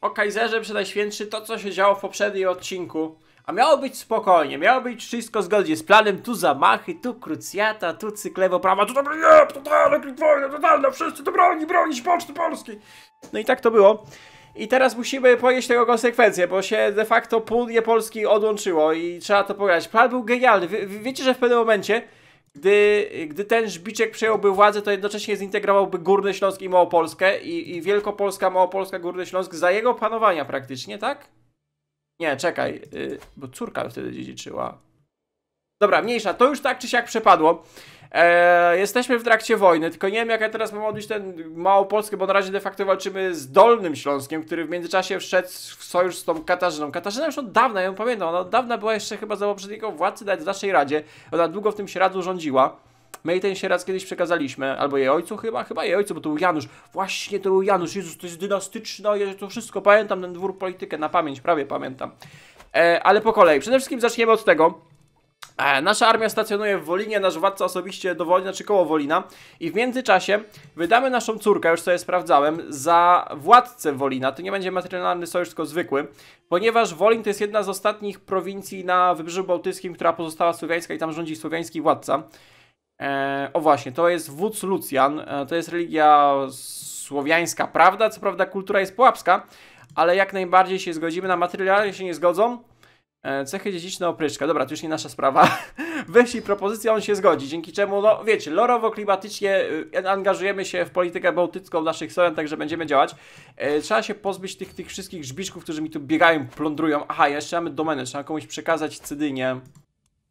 o Kaiserze Przenajświętszy to, co się działo w poprzednim odcinku. A miało być spokojnie, miało być wszystko zgodnie z planem, tu zamachy, tu krucjata, tu cyklewo prawa, tu dobry nie, totalna wojna, totalna, wszyscy to broni, bronić Poczty Polskiej. No i tak to było. I teraz musimy ponieść tego konsekwencje, bo się de facto południe Polski odłączyło i trzeba to pograć. Plan był genialny. Wie, wiecie, że w pewnym momencie gdy, gdy ten Żbiczek przejąłby władzę, to jednocześnie zintegrowałby Górny Śląsk i Małopolskę i, i Wielkopolska, Małopolska, Górny Śląsk za jego panowania praktycznie, tak? Nie, czekaj, yy, bo córka wtedy dziedziczyła. Dobra, mniejsza, to już tak czy siak przepadło. Eee, jesteśmy w trakcie wojny, tylko nie wiem jak ja teraz mam odnieść ten Małopolskę, bo na razie de facto walczymy z Dolnym Śląskiem, który w międzyczasie wszedł w sojusz z tą Katarzyną. Katarzyna już od dawna, ja ją pamiętam, ona od dawna była jeszcze chyba za poprzedniego władcy nawet w naszej Radzie. Ona długo w tym Sieradzu rządziła. My ten sierad kiedyś przekazaliśmy, albo jej ojcu chyba, chyba jej ojcu, bo to był Janusz. Właśnie to był Janusz, Jezus, to jest dynastyczne, ja to wszystko pamiętam, ten dwór politykę na pamięć, prawie pamiętam. E, ale po kolei, przede wszystkim zaczniemy od tego, E, nasza armia stacjonuje w Wolinie, nasz władca osobiście dowodzi, czy znaczy koło Wolina i w międzyczasie wydamy naszą córkę, już sobie sprawdzałem, za władcę Wolina. To nie będzie materialny sojusz, tylko zwykły, ponieważ Wolin to jest jedna z ostatnich prowincji na Wybrzeżu Bałtyckim, która pozostała słowiańska i tam rządzi słowiański władca. E, o właśnie, to jest wódz Lucjan, e, to jest religia słowiańska, prawda? Co prawda kultura jest pułapska, ale jak najbardziej się zgodzimy, na materiale się nie zgodzą. E, cechy dziedziczne opryczka. Dobra, to już nie nasza sprawa. Wyślij propozycję, on się zgodzi. Dzięki czemu, no wiecie, lorowo-klimatycznie e, angażujemy się w politykę bałtycką naszych stron, także będziemy działać. E, trzeba się pozbyć tych, tych wszystkich żbiczków, którzy mi tu biegają, plądrują. Aha, jeszcze mamy domenę, trzeba komuś przekazać Cydynię.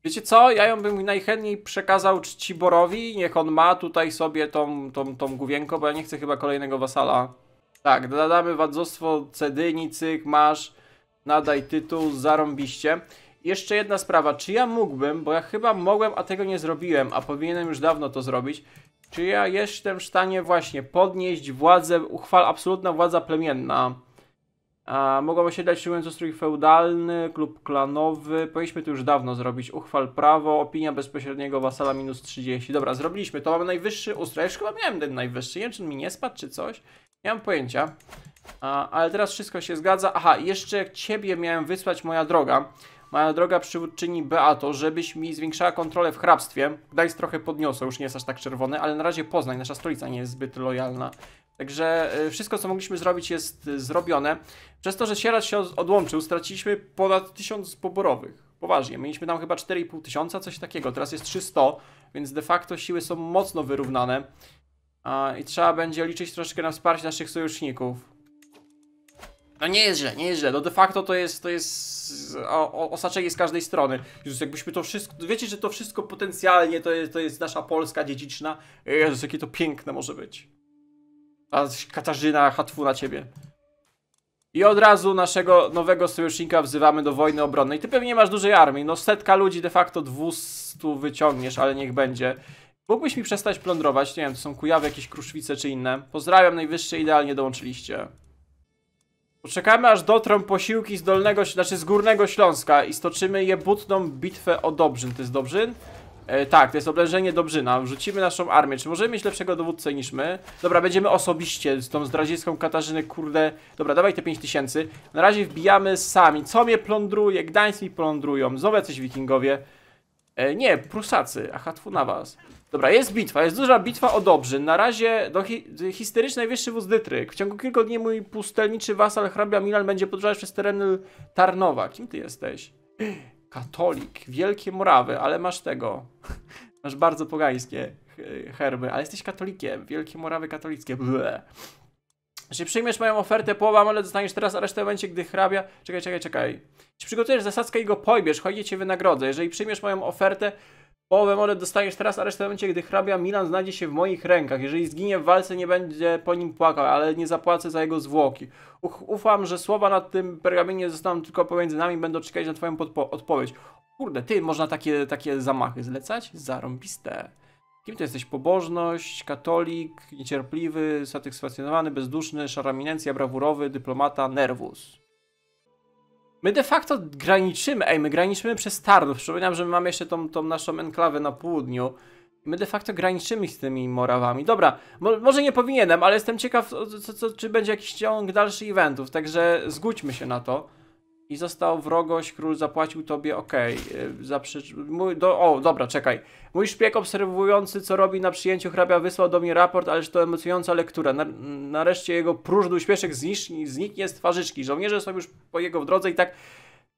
Wiecie co, ja ją bym najchętniej przekazał Czciborowi, niech on ma tutaj sobie tą, tą, tą główienko, bo ja nie chcę chyba kolejnego wasala. Tak, dodamy wadzostwo Cedyni, cyk, masz nadaj tytuł, zarąbiście. Jeszcze jedna sprawa, czy ja mógłbym, bo ja chyba mogłem, a tego nie zrobiłem, a powinienem już dawno to zrobić, czy ja jestem w stanie właśnie podnieść władzę, uchwal absolutna władza plemienna. A, osiedlać się dać ustrój feudalny, klub klanowy, powinniśmy to już dawno zrobić, uchwal prawo, opinia bezpośredniego wasala minus 30. Dobra, zrobiliśmy to, mamy najwyższy ustroj, ja już chyba miałem ten najwyższy, nie wiem czy mi nie spadł czy coś, nie mam pojęcia. A, ale teraz wszystko się zgadza. Aha, jeszcze ciebie miałem wysłać moja droga. Moja droga przywódczyni Beato, żebyś mi zwiększała kontrolę w hrabstwie. Daj trochę podniosę, już nie jest aż tak czerwony, ale na razie Poznań, nasza stolica nie jest zbyt lojalna. Także e, wszystko, co mogliśmy zrobić, jest e, zrobione. Przez to, że Sierat się odłączył, straciliśmy ponad 1000 poborowych. Poważnie, mieliśmy tam chyba 4,5 tysiąca, coś takiego. Teraz jest 300, więc de facto siły są mocno wyrównane. I trzeba będzie liczyć troszeczkę na wsparcie naszych sojuszników. No nie jest źle, nie jest źle. No de facto to jest, to jest osaczenie z każdej strony. Jezus, jakbyśmy to wszystko, wiecie, że to wszystko potencjalnie to jest, to jest nasza Polska dziedziczna. E, Jezus, jakie to piękne może być. A Katarzyna, hatfu na ciebie. I od razu naszego nowego sojusznika wzywamy do wojny obronnej. Ty pewnie masz dużej armii. No setka ludzi, de facto 200 wyciągniesz, ale niech będzie. Mógłbyś mi przestać plądrować? Nie wiem, to są Kujawy, jakieś Kruszwice czy inne. Pozdrawiam, najwyższe idealnie dołączyliście. Poczekamy aż dotrą posiłki z dolnego, znaczy z górnego Śląska i stoczymy je butną bitwę o Dobrzyn. To jest Dobrzyn? E, tak, to jest oblężenie Dobrzyna. Wrzucimy naszą armię. Czy możemy mieć lepszego dowódcę niż my? Dobra, będziemy osobiście z tą zdradziecką Katarzynę, kurde. Dobra, dawaj te 5000. Na razie wbijamy sami. Co mnie plądruje? Gdańsk mi plądrują. Znowu jacyś wikingowie. E, nie, Prusacy, a Hatfu na was. Dobra, jest bitwa, jest duża bitwa o Dobrzyn. Na razie do hi histeryczny najwyższy wóz Dytryk. W ciągu kilku dni mój pustelniczy wasal hrabia Milan będzie podróżować przez tereny Tarnowa. Kim ty jesteś? Katolik, wielkie Morawy, ale masz tego. Masz bardzo pogańskie herby, ale jesteś katolikiem. Wielkie Morawy katolickie. Bleh. Jeśli znaczy, przyjmiesz moją ofertę, połowa amulet dostaniesz teraz, a resztę będzie, gdy hrabia... Czekaj, czekaj, czekaj. Jeśli przygotujesz zasadzkę i go pojbierz, chodzi cię wynagrodzę. Jeżeli przyjmiesz moją ofertę, połowę amulet dostaniesz teraz, a resztę będzie, gdy hrabia Milan znajdzie się w moich rękach. Jeżeli zginie w walce, nie będzie po nim płakał, ale nie zapłacę za jego zwłoki. Ufam, że słowa na tym pergaminie zostaną tylko pomiędzy nami, będę czekać na twoją odpowiedź. Kurde, ty, można takie, takie zamachy zlecać? Zarąbiste. Kim to jesteś? Pobożność, katolik, niecierpliwy, satysfakcjonowany, bezduszny, szaraminencja, brawurowy, dyplomata, nerwus. My de facto graniczymy, ej, my graniczymy przez Tarnów. Przypominam, że my mamy jeszcze tą, tą naszą enklawę na południu. My de facto graniczymy z tymi Morawami. Dobra, mo może nie powinienem, ale jestem ciekaw, co, co, czy będzie jakiś ciąg dalszych eventów, także zgódźmy się na to i został wrogość, król zapłacił tobie, okej, okay, Mój, do, o, dobra, czekaj. Mój szpieg obserwujący, co robi na przyjęciu hrabia, wysłał do mnie raport, ależ to emocjonująca lektura. Na, nareszcie jego próżny śpieszek zniknie z twarzyczki. Żołnierze są już po jego w drodze i tak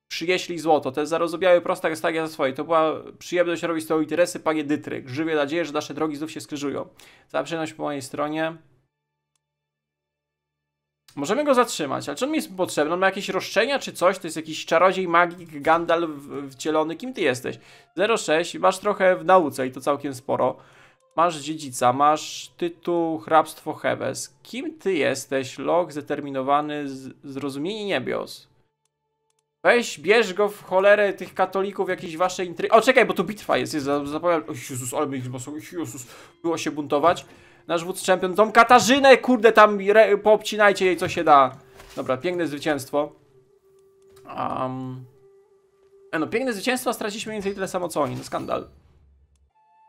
przyjeśli złoto. Te zarozumiały prostak stawia za swoje. To była przyjemność robić z tego interesy, panie Dytryk. Żywię nadzieję, że nasze drogi znów się skrzyżują. Za po mojej stronie. Możemy go zatrzymać, ale czy on mi jest potrzebny? On ma jakieś roszczenia czy coś? To jest jakiś czarodziej, magik, Gandalf wcielony. Kim ty jesteś? 06, masz trochę w nauce i to całkiem sporo. Masz dziedzica, masz tytuł hrabstwo Heves. Kim ty jesteś? Lok zdeterminowany, zrozumienie niebios. Weź, bierz go w cholerę tych katolików, jakiejś waszej intrygi. O, czekaj, bo tu bitwa jest, jest zapomniałem. O Jezus, ale my ich Jezus, było się buntować. Nasz wódz champion. Tą Katarzynę, kurde, tam poobcinajcie jej co się da. Dobra, piękne zwycięstwo. Um... E no, piękne zwycięstwo, straciliśmy mniej więcej tyle samo co oni. No skandal.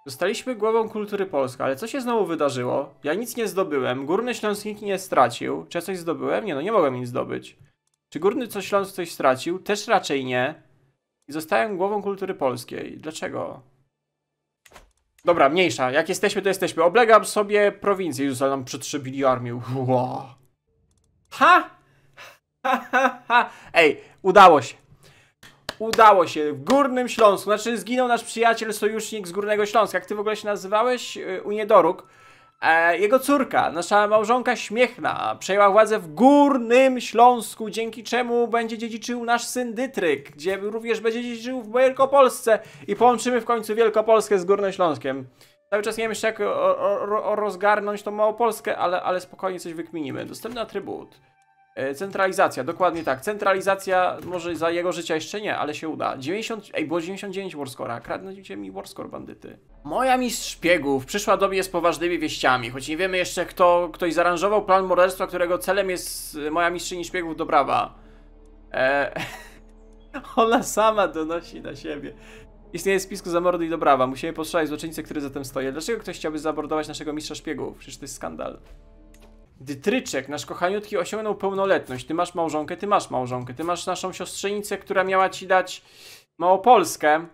Zostaliśmy głową kultury polskiej, ale co się znowu wydarzyło? Ja nic nie zdobyłem, Górny Śląsk nikt nie stracił. Czy ja coś zdobyłem? Nie no, nie mogłem nic zdobyć. Czy Górny coś Śląsk coś stracił? Też raczej nie. I zostałem głową kultury polskiej. Dlaczego? Dobra, mniejsza. Jak jesteśmy, to jesteśmy. Oblegam sobie prowincję. Już nam przetrzebili armię. Wow. Ha! Ha, ha, ha! Ej, udało się. Udało się. W Górnym Śląsku. Znaczy, zginął nasz przyjaciel, sojusznik z Górnego Śląska. Jak ty w ogóle się nazywałeś? Y, Uniedoruk. E, jego córka, nasza małżonka śmiechna, przejęła władzę w Górnym Śląsku, dzięki czemu będzie dziedziczył nasz syn Dytryk, gdzie również będzie dziedziczył w Wielkopolsce i połączymy w końcu Wielkopolskę z Górnym Śląskiem. Cały czas nie wiem jeszcze jak o, o, o rozgarnąć tą Małopolskę, ale, ale spokojnie coś wykminimy. Dostępny atrybut. E, centralizacja, dokładnie tak. Centralizacja może za jego życia jeszcze nie, ale się uda. 90, ej, było 99 warscora. Kradnijcie mi warscore, bandyty. Moja mistrz szpiegów przyszła do mnie z poważnymi wieściami, choć nie wiemy jeszcze kto, ktoś zaranżował plan morderstwa, którego celem jest e, moja mistrzyni szpiegów Dobrawa. Eee, ona sama donosi na siebie. Istnieje spisku zamordu i Dobrawa. Musimy postrzegać złoczyńcę, który zatem stoi. Dlaczego ktoś chciałby zabordować naszego mistrza szpiegów? Przecież to jest skandal. Dytryczek, nasz kochaniutki, osiągnął pełnoletność. Ty masz małżonkę, ty masz małżonkę. Ty masz naszą siostrzenicę, która miała ci dać Małopolskę.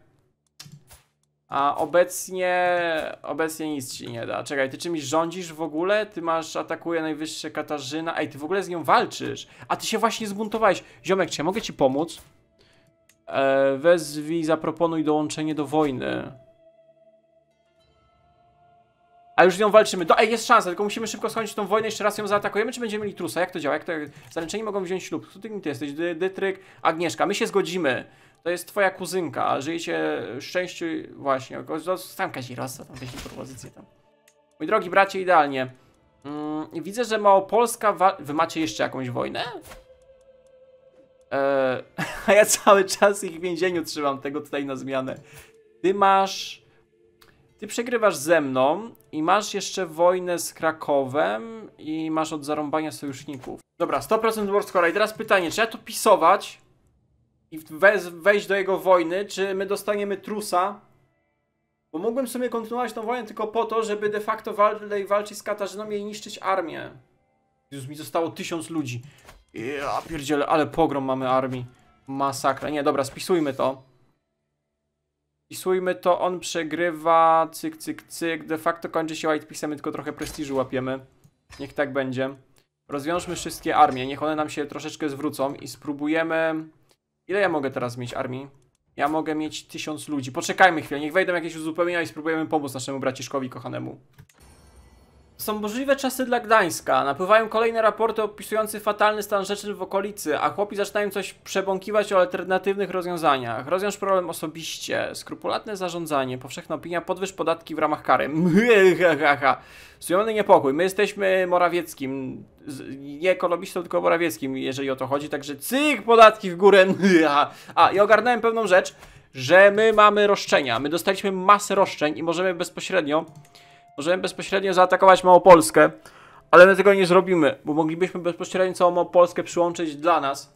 A obecnie... Obecnie nic ci nie da. Czekaj, ty czymś rządzisz w ogóle? Ty masz... Atakuje najwyższe Katarzyna. Ej, ty w ogóle z nią walczysz. A ty się właśnie zbuntowałeś. Ziomek, czy ja mogę ci pomóc? Eee, wezwij, zaproponuj dołączenie do wojny. A już z nią walczymy. Do, ej, jest szansa, tylko musimy szybko skończyć tą wojnę, jeszcze raz ją zaatakujemy, czy będziemy mieli trusa? Jak to działa? Jak to... Zaręczeni mogą wziąć ślub. Kto ty, ty jesteś? Dytryk, Agnieszka. My się zgodzimy. To jest twoja kuzynka, a żyjecie szczęściu... Właśnie, tam Kazirosa tam jakieś propozycje tam. Mój drogi bracie, idealnie. Mm, widzę, że Małopolska... Wy macie jeszcze jakąś wojnę? Eee, a ja cały czas ich w więzieniu trzymam, tego tutaj na zmianę. Ty masz... Ty przegrywasz ze mną i masz jeszcze wojnę z Krakowem i masz od zarąbania sojuszników. Dobra, 100% warscore. I teraz pytanie, czy ja to pisować i we wejść do jego wojny, czy my dostaniemy trusa? Bo mógłbym sobie kontynuować tą wojnę tylko po to, żeby de facto dalej walczyć z Katarzyną i niszczyć armię. Już mi zostało tysiąc ludzi. Ja pierdziele, ale pogrom mamy armii. Masakra. Nie, dobra, spisujmy to. I słujmy to, on przegrywa, cyk, cyk, cyk. De facto kończy się White tylko trochę prestiżu łapiemy. Niech tak będzie. Rozwiążmy wszystkie armie, niech one nam się troszeczkę zwrócą i spróbujemy... Ile ja mogę teraz mieć armii? Ja mogę mieć tysiąc ludzi. Poczekajmy chwilę, niech wejdą jakieś uzupełnienia i spróbujemy pomóc naszemu braciszkowi kochanemu. Są możliwe czasy dla Gdańska. Napływają kolejne raporty opisujące fatalny stan rzeczy w okolicy, a chłopi zaczynają coś przebąkiwać o alternatywnych rozwiązaniach. Rozwiąż problem osobiście. Skrupulatne zarządzanie. Powszechna opinia. Podwyż podatki w ramach kary. Sujony niepokój. My jesteśmy Morawieckim. Nie ekonomistą, tylko Morawieckim, jeżeli o to chodzi. Także cyk, podatki w górę. a, i ogarnąłem pewną rzecz, że my mamy roszczenia. My dostaliśmy masę roszczeń i możemy bezpośrednio Możemy bezpośrednio zaatakować Małopolskę, ale my tego nie zrobimy, bo moglibyśmy bezpośrednio całą Małopolskę przyłączyć dla nas,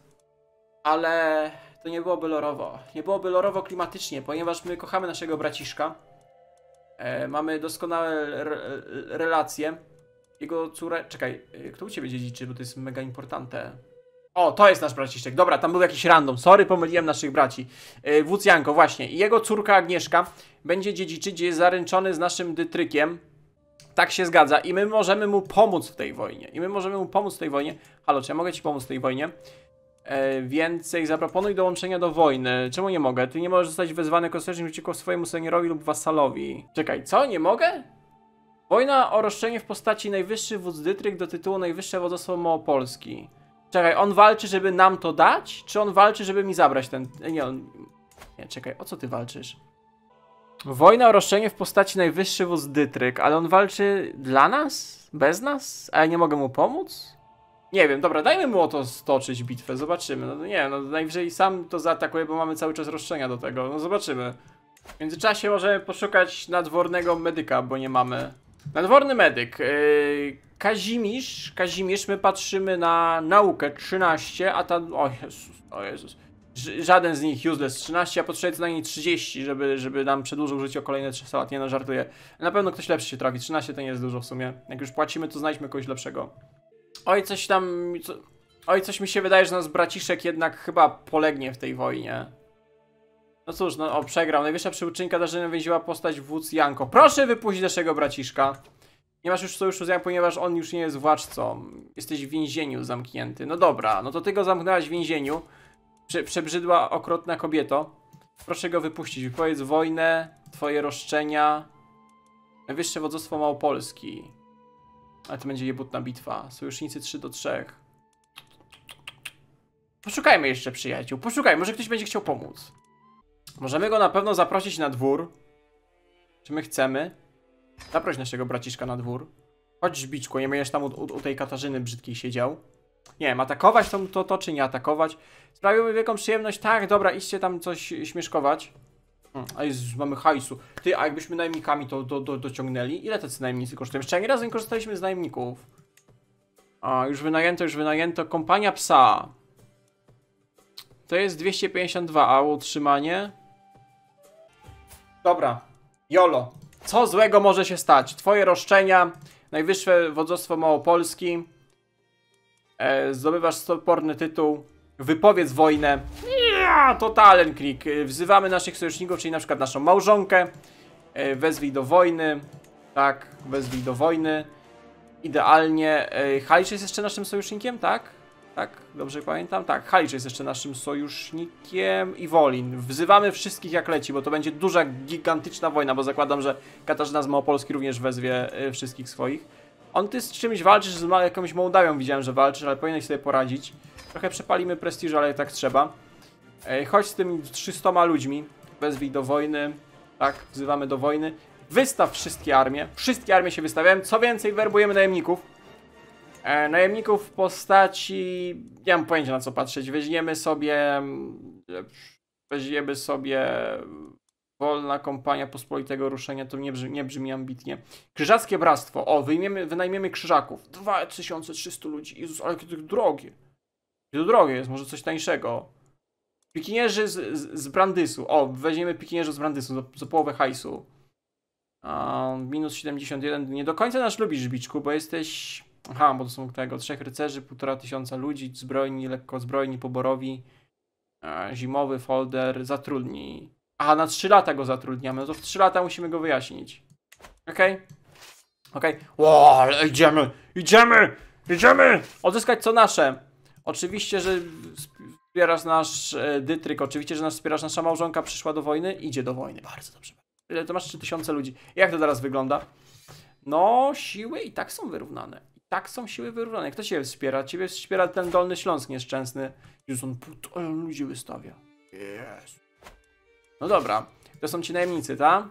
ale to nie byłoby lorowo. Nie byłoby lorowo klimatycznie, ponieważ my kochamy naszego braciszka. E, mamy doskonałe re relacje. Jego córę... Czekaj, e, kto u Ciebie dziedziczy, bo to jest mega importante. O, to jest nasz braciszek. Dobra, tam był jakiś random. Sorry, pomyliłem naszych braci. Yy, e, Wucjanko, właśnie. I jego córka Agnieszka będzie dziedziczyć, jest zaręczony z naszym dytrykiem. Tak się zgadza i my możemy mu pomóc w tej wojnie. I my możemy mu pomóc w tej wojnie. Halo, czy ja mogę ci pomóc w tej wojnie? E, więcej, zaproponuj dołączenia do wojny. Czemu nie mogę? Ty nie możesz zostać wezwany kostecznym przeciwko swojemu seniorowi lub wasalowi. Czekaj, co? Nie mogę? Wojna o roszczenie w postaci najwyższy wódz Dytryk do tytułu najwyższe wodzostwo Małopolski. Czekaj, on walczy, żeby nam to dać? Czy on walczy, żeby mi zabrać ten... Nie, on... Nie, czekaj, o co ty walczysz? Wojna o roszczenie w postaci najwyższy wóz Dytryk, ale on walczy dla nas? Bez nas? A ja nie mogę mu pomóc? Nie wiem, dobra, dajmy mu o to stoczyć bitwę, zobaczymy. No nie, no najwyżej sam to zaatakuje, bo mamy cały czas roszczenia do tego. No zobaczymy. W międzyczasie możemy poszukać nadwornego medyka, bo nie mamy. Nadworny medyk. Yy, Kazimierz, Kazimierz, my patrzymy na naukę 13, a ta... O Jezus, o Jezus. Żaden z nich useless 13, a potrzebuję co najmniej 30, żeby, żeby nam przedłużył życie o kolejne 300 lat. Nie no, żartuję. Na pewno ktoś lepszy się trafi. 13 to nie jest dużo w sumie. Jak już płacimy, to znajdźmy kogoś lepszego. Oj, coś tam... Co... Oj, coś mi się wydaje, że nasz braciszek jednak chyba polegnie w tej wojnie. No cóż, no o, przegrał. Najwyższa przyuczynka Darzyny więziła postać wódz Janko. Proszę wypuścić naszego braciszka. Nie masz już sojuszu z Janką, ponieważ on już nie jest władcą. Jesteś w więzieniu zamknięty. No dobra, no to ty go zamknęłaś w więzieniu. Prze przebrzydła okrotna kobieto. Proszę go wypuścić. Wypowiedz wojnę, twoje roszczenia. Najwyższe wodzostwo Małopolski. Ale to będzie jebutna bitwa. Sojusznicy 3 do 3. Poszukajmy jeszcze przyjaciół. Poszukaj, może ktoś będzie chciał pomóc. Możemy go na pewno zaprosić na dwór. Czy my chcemy? Zaproś naszego braciszka na dwór. Chodź, żbiczku, nie będziesz tam u, u, u tej Katarzyny brzydkiej siedział nie wiem, atakować to, to, to czy nie atakować. Sprawiło mi wielką przyjemność, tak, dobra, idźcie tam coś śmieszkować. Hmm, a jest, mamy hajsu. Ty, a jakbyśmy najemnikami to do, do, dociągnęli? Ile tacy najemnicy kosztują? Jeszcze ani razu nie korzystaliśmy z najemników. A, już wynajęto, już wynajęto. Kompania psa. To jest 252, a utrzymanie? Dobra. Jolo. Co złego może się stać? Twoje roszczenia, najwyższe wodzostwo Małopolski, E, zdobywasz sporny tytuł, wypowiedz wojnę. Ja, totalen klik. E, wzywamy naszych sojuszników, czyli na przykład naszą małżonkę. E, wezwij do wojny. Tak, wezwij do wojny. Idealnie. Halicz jest jeszcze naszym sojusznikiem, tak? Tak, dobrze pamiętam? Tak, Halicz jest jeszcze naszym sojusznikiem i Wolin. Wzywamy wszystkich jak leci, bo to będzie duża, gigantyczna wojna, bo zakładam, że Katarzyna z Małopolski również wezwie wszystkich swoich. On ty z czymś walczysz, z jakąś Mołdawią widziałem, że walczysz, ale powinieneś sobie poradzić. Trochę przepalimy prestiż, ale tak trzeba. Ej, chodź z tymi 300 ludźmi, wezwij do wojny, tak, wzywamy do wojny. Wystaw wszystkie armie, wszystkie armie się wystawiają, co więcej werbujemy najemników. E, najemników w postaci, nie mam pojęcia na co patrzeć, weźmiemy sobie, mm, weźmiemy sobie wolna kompania pospolitego ruszenia, to nie brzmi, nie brzmi ambitnie. Krzyżackie Bractwo, o, wyjmiemy, wynajmiemy krzyżaków, 2300 ludzi, Jezus, ale jakie to drogie. To drogie jest, może coś tańszego. Pikinierzy z, z, z Brandysu, o, weźmiemy pikinierzy z Brandysu za, za połowę hajsu. A, minus 71, nie do końca nas lubisz, Żbiczku, bo jesteś... Aha, bo to są tego, trzech rycerzy, półtora tysiąca ludzi, zbrojni, lekko zbrojni, poborowi, zimowy folder, zatrudnij Aha, na 3 lata go zatrudniamy. No to w 3 lata musimy go wyjaśnić. Okej? Okay? Okej? Okay. ale idziemy! Idziemy! Idziemy! Odzyskać co nasze. Oczywiście, że wspierasz nasz e, dytryk, oczywiście, że nas wspierasz nasza małżonka przyszła do wojny. Idzie do wojny. Bardzo dobrze. Ile to masz 3000 ludzi. Jak to teraz wygląda? No, siły i tak są wyrównane. I tak są siły wyrównane. Kto cię wspiera? Ciebie wspiera ten Dolny Śląsk nieszczęsny. Już on ludzi wystawia. Yes. No dobra, to są ci najemnicy, tak?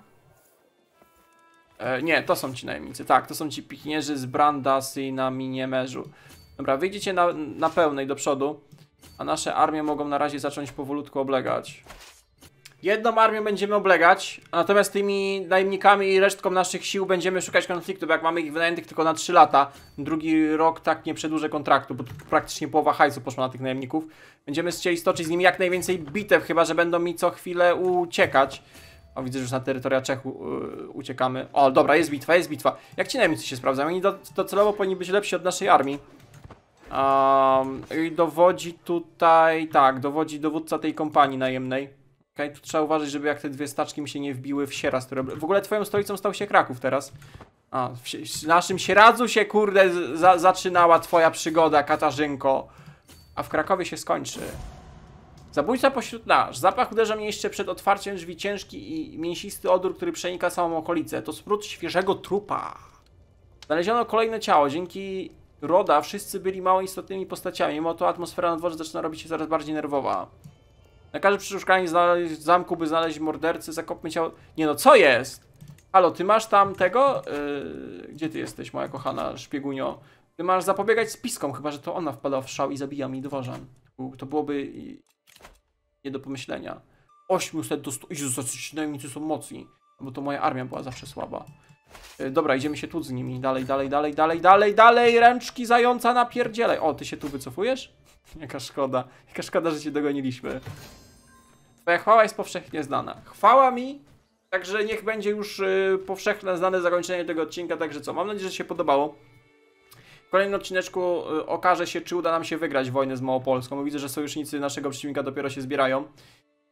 E, nie, to są ci najemnicy, tak, to są ci pikinierzy z Brandasy na Miniemerzu. Dobra, wyjdziecie na, na pełnej do przodu, a nasze armie mogą na razie zacząć powolutku oblegać. Jedną armię będziemy oblegać, natomiast tymi najemnikami i resztką naszych sił będziemy szukać konfliktu, bo jak mamy ich wynajętych tylko na 3 lata, drugi rok tak nie przedłużę kontraktu, bo praktycznie połowa hajsu poszła na tych najemników. Będziemy chcieli stoczyć z nimi jak najwięcej bitew, chyba że będą mi co chwilę uciekać. O, widzę, że już na terytoria Czechu yy, uciekamy. O, dobra, jest bitwa, jest bitwa. Jak ci najemnicy się sprawdzają? Oni docelowo powinni być lepsi od naszej armii. Um, I dowodzi tutaj, tak, dowodzi dowódca tej kompanii najemnej. Okay, tu trzeba uważać, żeby jak te dwie staczki mi się nie wbiły w sieraz, które... W ogóle twoją stolicą stał się Kraków teraz. A, w, w naszym Sieradzu się, kurde, za, zaczynała twoja przygoda, Katarzynko. A w Krakowie się skończy. Zabójca pośród nas. Zapach uderza mnie jeszcze przed otwarciem drzwi. Ciężki i mięsisty odór, który przenika samą okolicę. To smród świeżego trupa. Znaleziono kolejne ciało. Dzięki Roda wszyscy byli mało istotnymi postaciami. Mimo to atmosfera na dworze zaczyna robić się coraz bardziej nerwowa. Na każdym przeszukaniu zamku, by znaleźć mordercę, zakopmy ciało... Nie no, co jest? Halo, ty masz tam tego? Yy, gdzie ty jesteś, moja kochana szpiegunio? Ty masz zapobiegać spiskom, chyba że to ona wpada w szał i zabija mi dworzan. To byłoby nie do pomyślenia. 800 do 100... Jezus, co? ci najemnicy są mocni? No bo to moja armia była zawsze słaba. E, dobra, idziemy się tu z nimi. Dalej, dalej, dalej, dalej, dalej, dalej. Ręczki zająca na pierdziele. O, ty się tu wycofujesz? Jaka szkoda. Jaka szkoda, że cię dogoniliśmy. Twoja chwała jest powszechnie znana. Chwała mi, także niech będzie już yy, powszechne znane zakończenie tego odcinka. Także co, mam nadzieję, że się podobało. W kolejnym odcineczku e, okaże się, czy uda nam się wygrać wojnę z Małopolską. Widzę, że sojusznicy naszego przeciwnika dopiero się zbierają.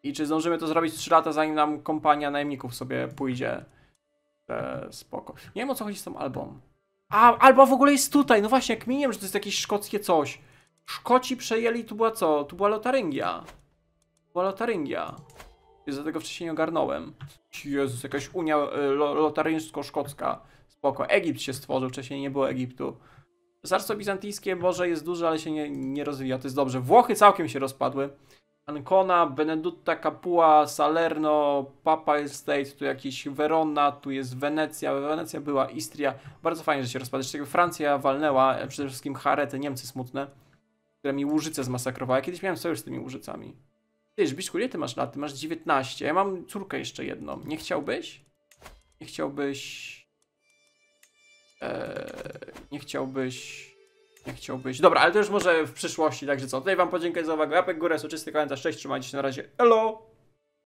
I czy zdążymy to zrobić 3 lata, zanim nam kompania najemników sobie pójdzie. E, mhm. spoko. Nie wiem o co chodzi z tym album A, albo w ogóle jest tutaj. No właśnie, kminiłem, że to jest jakieś szkockie coś. Szkoci przejęli, tu była co? Tu była lotaryngia. Tu była lotaryngia. I dlatego wcześniej nie ogarnąłem. Jezus, jakaś Unia e, lo, Lotaryńsko-Szkocka. Spoko. Egipt się stworzył, wcześniej nie było Egiptu. Zarstwo bizantyjskie może jest duże, ale się nie, nie rozwija, to jest dobrze. Włochy całkiem się rozpadły. Ancona, Benedutta Capua, Salerno, Papa Estate, tu jakiś Verona, tu jest Wenecja, Wenecja była, Istria. Bardzo fajnie, że się rozpadasz. Czyli Francja walnęła, przede wszystkim Harety, Niemcy smutne, które mi Łużyce zmasakrowały. Kiedyś miałem sojusz z tymi Łużycami. Tyż, Biszku, ile ty masz lat? Ty masz 19. Ja mam córkę jeszcze jedną. Nie chciałbyś? Nie chciałbyś... Eee, nie chciałbyś jak chciałbyś. Dobra, ale to już może w przyszłości, także co, tutaj wam podziękuję za uwagę, łapek górę, soczysty komentarz, cześć, trzymajcie się, na razie, Hello.